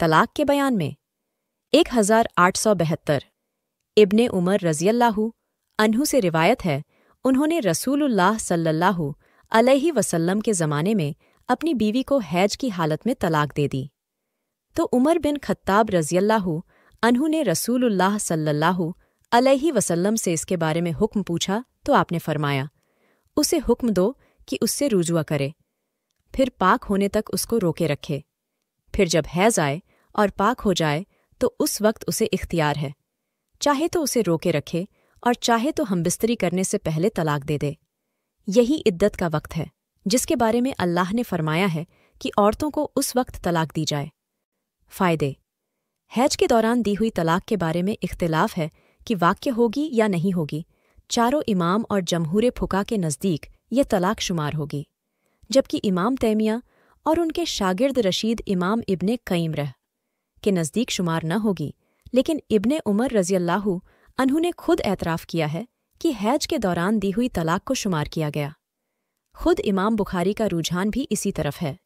तलाक के बयान में एक हजार आठ सौ बहत्तर इब्ने उमर रजील्लाहू अनहु से रिवायत है उन्होंने रसूलुल्लाह सल्लल्लाहु अलैहि वसल्लम के ज़माने में अपनी बीवी को हैज की हालत में तलाक दे दी तो उमर बिन खत्ताब रजील्लाहू अनहु ने रसूलुल्लाह सल्लल्लाहु अलैहि वसल्लम से इसके बारे में हुक्म पूछा तो आपने फरमाया उसे हुक्म दो कि उससे रुजुआ करे फिर पाक होने तक उसको रोके रखे फिर जब हैज आए और पाक हो जाए तो उस वक्त उसे इख्तियार है चाहे तो उसे रोके रखे और चाहे तो हम बिस्तरी करने से पहले तलाक दे दे यही इद्दत का वक्त है जिसके बारे में अल्लाह ने फरमाया है कि औरतों को उस वक्त तलाक दी जाए फ़ायदे हैज के दौरान दी हुई तलाक के बारे में इख्तलाफ है कि वाक्य होगी या नहीं होगी चारों इमाम और जमहूर फुका के नज़दीक यह तलाक शुमार होगी जबकि इमाम तैमिया और उनके शागिर्द रशीद इमाम इब्ने कईम रह के नज़दीक शुमार न होगी लेकिन इब्ने उमर रजी अल्लाह ने खुद एतराफ़ किया है कि हैज के दौरान दी हुई तलाक को शुमार किया गया खुद इमाम बुखारी का रुझान भी इसी तरफ है